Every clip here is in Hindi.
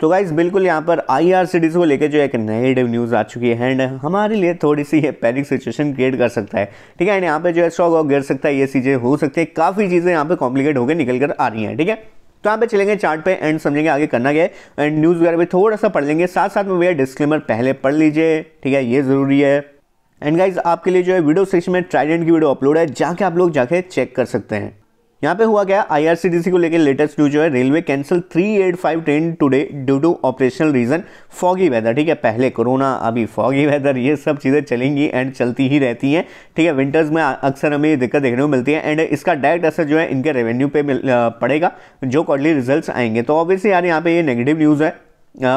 तो गाइज बिल्कुल यहाँ पर आई आर सी को लेकर जो एक नेगेटिव न्यूज़ आ चुकी है एंड हमारे लिए थोड़ी सी ये पैनिक सिचुएशन क्रिएट कर सकता है ठीक है एंड यहाँ पे जो है स्टॉक वॉक गिर सकता है ये चीज़ें हो सकती है काफ़ी चीज़ें यहाँ पे कॉम्प्लिकेट होकर निकल कर आ रही हैं ठीक है तो यहाँ पे चलेंगे चार्ट पे एंड समझेंगे आगे करना क्या है एंड न्यूज़ वगैरह भी थोड़ा सा पढ़ लेंगे साथ साथ में भैया डिस्क्लेमर पहले पढ़ लीजिए ठीक है ये ज़रूरी है एंड गाइज आपके लिए जो है वीडियो सेक्शन में ट्राइडेंट की वीडियो अपलोड है जाके आप लोग जाके चेक कर सकते हैं यहाँ पे हुआ क्या आईआरसीटीसी को लेकर लेटेस्ट न्यूज जो है railway cancel 385 train today due to operational reason foggy weather ठीक है पहले कोरोना अभी फॉगी वेदर ये सब चीज़ें चलेंगी एंड चलती ही रहती हैं ठीक है विंटर्स में अक्सर हमें ये दिक्कत देखने को मिलती है एंड इसका डायरेक्ट असर जो है इनके रेवेन्यू पे पड़ेगा जो क्वार्टली रिजल्ट आएंगे तो ऑब्वियसली यार यहाँ पे ये नेगेटिव न्यूज़ है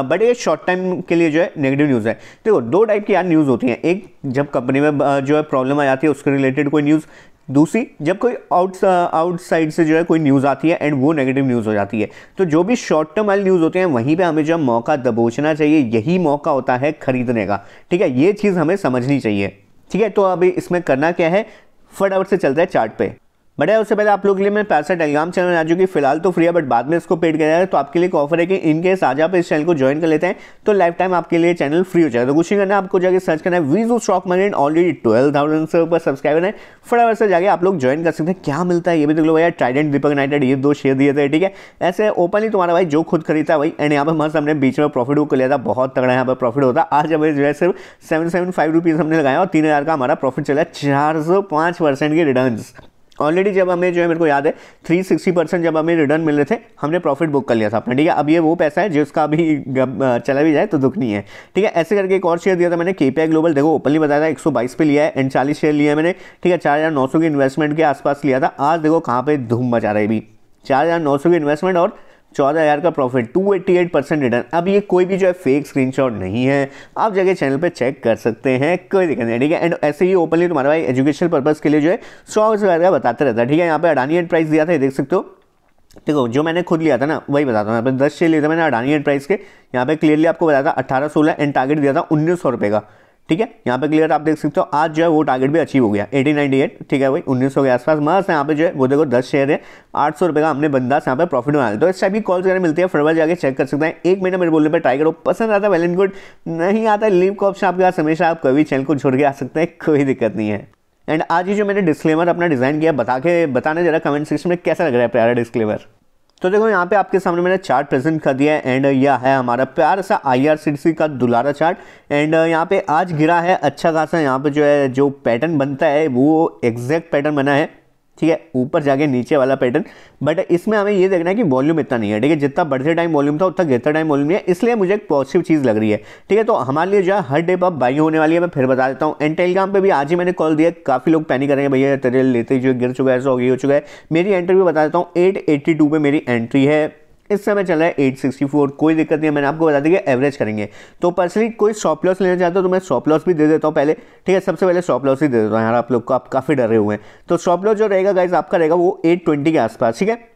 बट ये शॉर्ट टाइम के लिए जो है नेगेटिव न्यूज़ है देखो दो टाइप की यार न्यूज़ होती हैं एक जब कंपनी में जो है प्रॉब्लम आ जाती है उसके रिलेटेड कोई न्यूज़ दूसरी जब कोई आउट आउटसाइड uh, से जो है कोई न्यूज़ आती है एंड वो नेगेटिव न्यूज़ हो जाती है तो जो भी शॉर्ट टर्म वाली न्यूज़ होते हैं वहीं पे हमें जो मौका दबोचना चाहिए यही मौका होता है ख़रीदने का ठीक है ये चीज़ हमें समझनी चाहिए ठीक है तो अभी इसमें करना क्या है फटाफट से चलता है चार्ट पे बट उससे पहले आप लोग के लिए मैं पैसा टेलीग्राम चैनल आ चुकी फिलहाल तो फ्री है बट बाद में इसको पेड किया जाए तो आपके लिए ऑफर है कि इनकेस आज आप इस चैनल को ज्वाइन कर लेते हैं तो लाइफ टाइम आपके लिए चैनल फ्री हो जाएगा तो कुछ ही करना आपको जाकर सर्च करना है वीजो stock market already twelve thousand से ऊपर सब्सक्राइबर है फटाफट से जाकर आप लोग ज्वाइन कर सकते हैं क्या मिलता है ये भी देख लो भैया ट्राइडेंट दीपक यूनाइटेड ये दो शेयर दिए थे ठीक है ऐसे ओपनली तुम्हारा भाई जो खुद खरीदता है भाई एंड यहाँ पर मस्त हमने बीच में प्रॉफिट बुक लिया था बहुत तगड़ा यहाँ पर प्रॉफिट होता आज अभी जो है सिर्फ सेवन सेवन फाइव रुपीज़ हमने लगाया और तीन हज़ार का हमारा प्रॉफिट चला चार सौ पाँच परसेंट के रिटर्न ऑलरेडी जब हमें जो है मेरे को याद है 360 परसेंट जब हमें रिटर्न मिल रहे थे हमने प्रॉफिट बुक कर लिया था अपने ठीक है अब ये वो पैसा है जिसका अभी चला भी जाए तो दुख नहीं है ठीक है ऐसे करके एक और शेयर दिया था मैंने के ग्लोबल देखो ओपनली बताया था एक सौ पे लिया है एंड चालीस शेयर लिया है मैंने ठीक है चार के इन्वेस्टमेंट के आसपास लिया था आज देखो कहाँ पर धूम मचा रही भी चार हज़ार नौ सौ की इन्वेस्टमेंट और चौदह हज़ार का प्रॉफिट 288 परसेंट रिटर्न अब ये कोई भी जो है फेक स्क्रीनशॉट नहीं है आप जगह चैनल पे चेक कर सकते हैं कोई दिक्कत नहीं ठीक है एंड ऐसे ही ओपनली तुम्हारा भाई एजुकेशनल पर्पज़ के लिए जो है सौ का बताते रहता है ठीक है यहाँ पे अडानी एंड प्राइस दिया था ये देख सकते हो देखो जो मैंने खुद लिया था ना वही बताता हूँ यहाँ पर दस शेयर लिया था मैंने अडानी एंड प्राइस के यहाँ पे क्लियरली आपको बताया था अठारह सोलह एंड टारगेट दिया था उन्नीस सौ रुपये का ठीक है यहाँ पे क्लियर आप देख सकते हो आज जो है वो टारगेट भी अचीव हो गया 1898 ठीक है भाई 1900 के आसपास मस्त यहाँ पे जो है वो देखो दस शेयर है आठ सौ रुपये का हमने बंदा यहाँ पे प्रॉफिट बना तो इस टाइप की कॉल्स वगैरह मिलती है फटाफट जाकर चेक कर सकते हैं एक महीना मेरे बोलने पर ट्राई करो पसंद आता है वेल एंड गुड नहीं आता लीव का ऑप्शन आपके पास हमेशा आप कभी चैनल को छोड़ के आ सकते हैं कोई दिक्कत नहीं है एंड आज ही जो मैंने डिस्क्लेमर अपना डिज़ाइन किया बता के बताने जरा कमेंट सेक्शन में कैसा लग रहा है प्यारा डिस्क्लेमर तो देखो यहाँ पे आपके सामने मैंने चार्ट प्रेजेंट कर दिया है एंड यह है हमारा प्यार सा आईआरसीटीसी का दुलारा चार्ट एंड यहाँ पे आज गिरा है अच्छा खासा यहाँ पे जो है जो पैटर्न बनता है वो एग्जैक्ट पैटर्न बना है ठीक है ऊपर जाके नीचे वाला पैटर्न बट इसमें हमें ये देखना है कि वॉल्यूम इतना नहीं है ठीक है जितना बढ़ते टाइम वॉल्यूम था उतना गिरता टाइम वॉल्यूम नहीं है इसलिए मुझे एक पॉजिटिव चीज़ लग रही है ठीक है तो हमारे लिए जो है हर डे पर बाइंग होने वाली है मैं फिर बता देता हूँ एंड टेलीग्राम पर भी आज ही मैंने कॉल दिया काफ़ी लोग पैनिक करेंगे भैया तेरे लेते तो जो गिर चुका है ऐसा हो गया हो चुका है मेरी एंट्री भी बता देता हूँ एट एट्टी टू पर मेरी एंट्री है इस समय चल रहा है 864 कोई दिक्कत नहीं है मैंने आपको बता दिया एवरेज करेंगे तो पर्सनली कोई शॉप लॉस लेना चाहता हूँ तो मैं शॉप लॉस भी दे देता हूँ पहले ठीक है सबसे पहले शॉप लॉस ही दे देता हूँ यार आप लोग को आप काफ़ी डरे हुए हैं तो शॉप लॉस जो रहेगा गाइज आपका रहेगा वो एट के आसपास ठीक है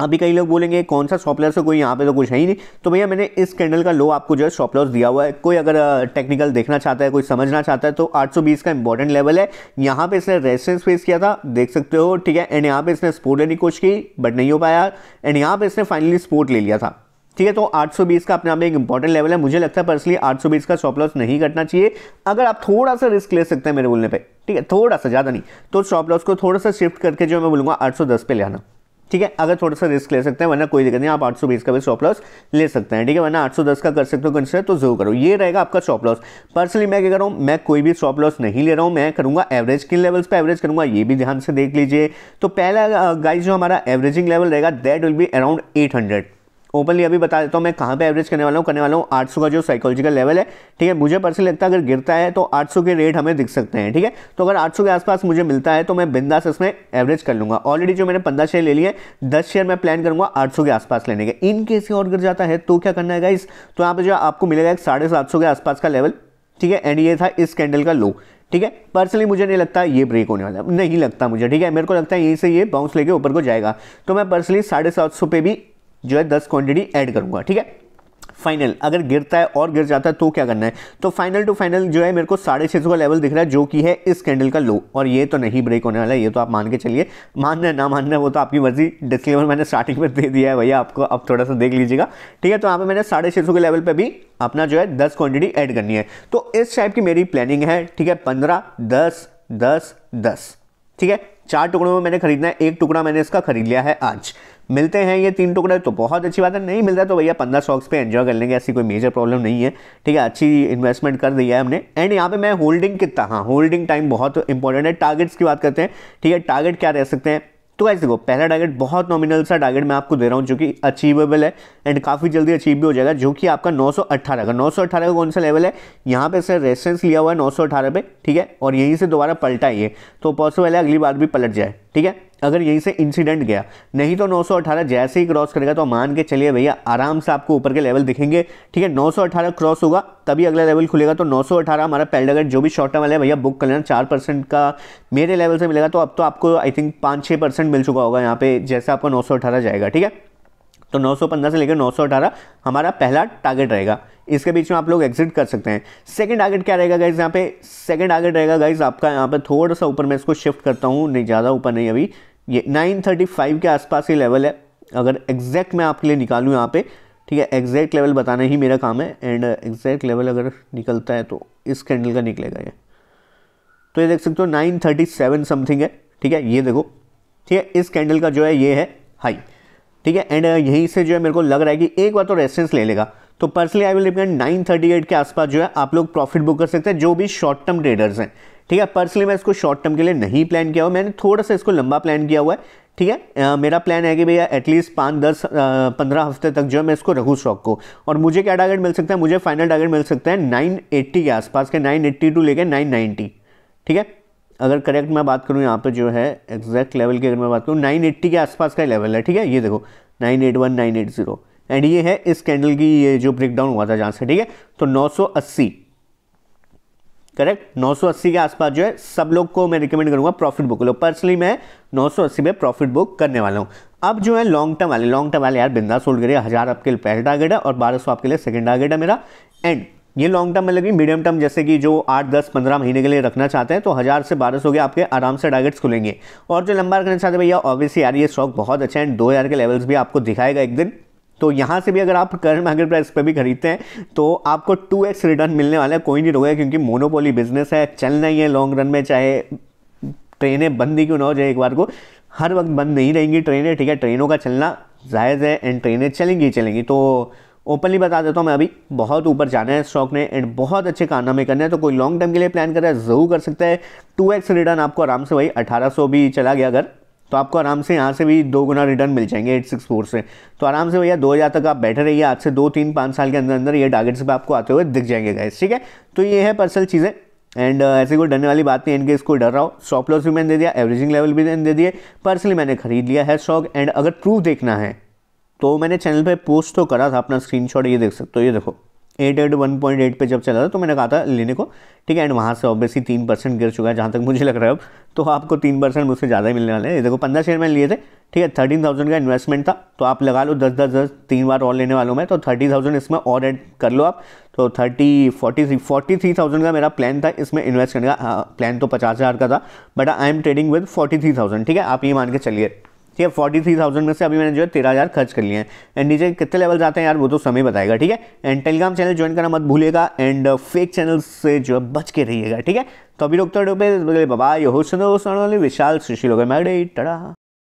अभी कई लोग बोलेंगे कौन सा शॉप लॉस है कोई यहाँ पे तो कुछ है ही नहीं तो भैया मैंने इस कैंडल का लो आपको जो है शॉप लॉस दिया हुआ है कोई अगर टेक्निकल देखना चाहता है कोई समझना चाहता है तो 820 का इंपॉर्टेंट लेवल है यहाँ पे इसने रेजिस्टेंस फेस किया था देख सकते हो ठीक है एंड यहाँ पे इसने स्पोर्ट लेने की कोशिश की बट नहीं हो पाया एंड यहाँ पे इसने फाइनली स्पोर्ट ले लिया था ठीक है तो 820 का अपने आप में एक इंपॉर्टेंट लेवल है मुझे लगता है पर्सनली 820 का शॉप लॉस नहीं कटना चाहिए अगर आप थोड़ा सा रिस्क ले सकते हैं मेरे बोलने पे ठीक है थोड़ा सा ज़्यादा नहीं तो शॉप लॉस को थोड़ा सा शिफ्ट करके जो मैं बोलूँगा 810 पे ले आना ठीक है अगर थोड़ा सा रिस्क ले सकते हैं वरना कोई दिक्कत नहीं आप 820 का भी स्टॉप लॉस ले सकते हैं ठीक है वरना 810 का कर सकते हो कंसिडर तो जरूर करो ये रहेगा आपका स्टॉप लॉस पर्सनली मैं क्या कर रहा हूँ मैं कोई भी स्टॉप लॉस नहीं ले रहा हूँ मैं करूँगा एवरेज किन लेवल्स पर एवरेज करूँगा ये भी ध्यान से देख लीजिए तो पहला गाइज जो हमारा एवरेजिंग लेवल रहेगा that will be around eight openly अभी बता देता हूँ मैं कहाँ पे एवरेज करने वाला हूँ करने वाला हूँ सौ का जो साइकोलॉजिकल लेवल है ठीक है मुझे पर्सनली लगता है अगर गिरता है तो सौ के रेट हमें दिख सकते हैं ठीक है तो अगर सौ के आसपास मुझे मिलता है तो मैं बिंदास इसमें एवरेज कर लूँगा ऑलरेडी जो मैंने पंद्रह शेयर ले लिए दस शेयर मैं प्लान करूँगा आठ के आसपास लेने के इन केस और गिर जाता है तो क्या करना है गाइस तो यहाँ पर जो आपको मिलेगा एक साढ़े के आसपास का लेवल ठीक है एंड ये था इस कैंडल का लो ठीक है पर्सनली मुझे नहीं लगता ये ब्रेक होने वाला नहीं लगता मुझे ठीक है मेरे को लगता है यहीं से ये बाउंस लेके ऊपर को जाएगा तो मैं पर्सनली साढ़े सात सौ पे भी जो है दस क्वान्टिटी ऐड करूंगा ठीक है फाइनल अगर गिरता है और गिर जाता है तो क्या करना है तो फाइनल टू फाइनल जो है मेरे को साढ़े छः सौ का लेवल दिख रहा है जो कि है इस कैंडल का लो और ये तो नहीं ब्रेक होने वाला है ये तो आप मान के चलिए मानना है ना मानना है वो तो आपकी मर्जी डिस्क्लेमर मैंने स्टार्टिंग में दे दिया है भैया आपको अब थोड़ा सा देख लीजिएगा ठीक है तो यहाँ पर मैंने साढ़े छः सौ के लेवल पर भी अपना जो है दस क्वान्टिटी एड करनी है तो इस टाइप की मेरी प्लानिंग है ठीक है पंद्रह दस दस दस ठीक है चार टुकड़ों में मैंने खरीदना है एक टुकड़ा मैंने इसका खरीद लिया है आज मिलते हैं ये तीन टुकड़े तो बहुत अच्छी बात है नहीं मिलता तो भैया पंद्रह स्टॉक्स पे एंजॉय कर लेंगे ऐसी कोई मेजर प्रॉब्लम नहीं है ठीक है अच्छी इन्वेस्टमेंट कर दिया है हमने एंड यहाँ पे मैं होल्डिंग कितना हाँ होल्डिंग टाइम बहुत इंपॉर्टेंट है टारगेट्स की बात करते हैं ठीक है टारगेट क्या रह सकते हैं तो ऐसे देखो पहला टारगेट बहुत नॉमिनल सा टारगेट मैं आपको दे रहा हूँ जो कि अचीवेबल है एंड काफ़ी जल्दी अचीव भी हो जाएगा जो कि आपका 918 का 918 का कौन सा लेवल है यहाँ पे सर रेसेंस लिया हुआ है 918 पे ठीक है और यहीं से दोबारा पलटा ये तो पॉसिबल है अगली बार भी पलट जाए ठीक है अगर यहीं से इंसिडेंट गया नहीं तो 918 जैसे ही क्रॉस करेगा तो मान के चलिए भैया आराम से आपको ऊपर के लेवल दिखेंगे ठीक है 918 क्रॉस होगा तभी अगला लेवल खुलेगा तो 918 हमारा अगर जो भी शॉर्ट टर्म वाला है भैया बुक कर लेना चार परसेंट का मेरे लेवल से मिलेगा तो अब तो आपको आई थिंक पाँच छः परसेंट मिल चुका होगा यहाँ पे जैसे आपका नौ जाएगा ठीक है तो 915 से लेकर 918 हमारा पहला टारगेट रहेगा इसके बीच में आप लोग एग्जिट कर सकते हैं सेकंड टारगेट क्या रहेगा गाइज यहाँ पे सेकंड टारगेट रहेगा गाइज आपका यहाँ पे थोड़ा सा ऊपर मैं इसको शिफ्ट करता हूँ नहीं ज़्यादा ऊपर नहीं अभी ये 935 के आसपास ये लेवल है अगर एग्जैक्ट मैं आपके लिए निकालूँ यहाँ पे ठीक है एग्जैक्ट लेवल बताना ही मेरा काम है एंड एग्जैक्ट लेवल अगर निकलता है तो इस कैंडल का निकलेगा ये तो ये देख सकते हो नाइन थर्टी सेवन समथिंग है ठीक है ये देखो ठीक है इस कैंडल का जो है ये है हाई ठीक है एंड यहीं से जो है मेरे को लग रहा है कि एक बार तो रेसेंस ले लेगा तो पर्सनली आई विल रिकमेंड 938 के आसपास जो है आप लोग प्रॉफिट बुक कर सकते हैं जो भी शॉर्ट टर्म ट्रेडर्स हैं ठीक है पर्सनली मैं इसको शॉर्ट टर्म के लिए नहीं प्लान किया हुआ मैंने थोड़ा सा इसको लंबा प्लान किया हुआ है ठीक है मेरा प्लान है कि भैया एटलीस्ट पाँच दस पंद्रह हफ्ते तक जो है मैं इसको रखूँ स्टॉक को और मुझे क्या टारगेट मिल सकता है मुझे फाइनल टारगेट मिल सकता है नाइन एट्टी के आसपास के नाइन एट्टी टू लेकर नाइन नाइन्टी ठीक है अगर करेक्ट मैं बात करूँ यहाँ पर जो है एग्जैक्ट लेवल की अगर मैं बात करूँ नाइन एट्टी के आसपास का लेवल है ठीक है ये देखो nine eight one nine eight zero and ये है इस कैंडल की ये जो ब्रेकडाउन हुआ था जहाँ से ठीक है तो नौ सौ अस्सी करेक्ट 980 के आसपास जो है सब लोग को मैं रिकमेंड करूंगा प्रॉफिट बुक लो पर्सनली मैं 980 में प्रॉफिट बुक करने वाला हूँ अब जो है लॉन्ग टर्म वाले लॉन्ग टर्म वाले यार बिंदा सोल्ड करिए हज़ार आपके लिए पहला टारगेट है और बारह सौ आपके लिए सेकंड टारगेट है मेरा एंड ये लॉन्ग टर्म मतलब मीडियम टर्म जैसे कि जो आठ दस पंद्रह महीने के लिए रखना चाहते हैं तो हज़ार से बारह सौ के आपके आराम से टारगेट्स खुलेंगे और जो लंबा रखना चाहते हैं भैया ऑब्वियसली यार ये स्टॉक बहुत अच्छा है एंड दो हज़ार के लेवल्स भी आपको दिखाएगा एक दिन तो यहाँ से भी अगर आप करंट मार्केट प्राइस पर भी खरीदते हैं तो आपको टू एक्स रिटर्न मिलने वाला है कोई नहीं रोकेगा क्योंकि मोनोपोली बिजनेस है चलना ही है लॉन्ग रन में चाहे ट्रेनें बंद ही क्यों ना हो जाए एक बार को हर वक्त बंद नहीं रहेंगी ट्रेनें ठीक है ट्रेनों का चलना जायज़ है एंड ट्रेनें चलेंगी ही चलेंगी तो ओपनली बता देता हूँ मैं अभी बहुत ऊपर जाना है स्टॉक ने एंड बहुत अच्छे कारनामे करने हैं तो कोई लॉन्ग टर्म के लिए प्लान कर रहा है ज़रूर कर सकता है टू एक्स रिटर्न आपको आराम से वही अठारह भी चला गया अगर तो आपको आराम से यहाँ से भी दो गुना रिटर्न मिल जाएंगे एट सिक्स फोर से तो आराम से भैया दो हज़ार तक आप बैठे रहिए आज से दो तीन पाँच साल के अंदर अंदर ये टारगेट्स पर आपको आते हुए दिख जाएंगे गाइस ठीक है तो ये है पर्सनल चीज़ें एंड uh, ऐसे कोई डरने वाली बात नहीं इनके इसको डर रहा हो स्टॉप लॉस भी मैंने दे दिया एवरेजिंग लेवल भी मैंने दे दिए पर्सनली मैंने खरीद लिया है स्टॉक एंड अगर प्रूफ देखना है तो मैंने चैनल पर पोस्ट तो करा था अपना स्क्रीनशॉट ये देख सकते हो ये देखो eight eight one point eight पर जब चला था तो मैंने कहा था लेने को ठीक है एंड वहाँ से ऑब्वियसली तीन परसेंट गिर चुका है जहाँ तक मुझे लग रहा है अब तो आपको तीन परसेंट मुझसे ज़्यादा ही मिलने वाले हैं देखो पंद्रह शेयर मैंने लिए थे ठीक है थर्टीन थाउजेंड का इन्वेस्टमेंट था तो आप लगा लो दस दस दस तीन बार और लेने वालों में तो थर्टी थाउजेंड इसमें और एड कर लो आप तो thirty forty three forty three thousand का मेरा प्लान था इसमें इन्वेस्ट करने का प्लान हाँ, तो पचास हज़ार का था but I am trading with forty three thousand ठीक है आप ये मान के चलिए ठीक है फोर्टी थ्री थाउजेंड में से अभी मैंने जो है तेरह हज़ार खर्च कर लिए हैं एंड नीचे कितने लेवल जाते हैं यार वो तो समय बताएगा ठीक है एंड टेलीग्राम चैनल ज्वाइन करना मत भूलिएगा एंड फेक चैनल से जो है बच के रहिएगा ठीक है तो अभी डॉक्टर डॉक्टर बाबा यो सुनो सुनो विशाल सुशील हो गए मैडे टड़ा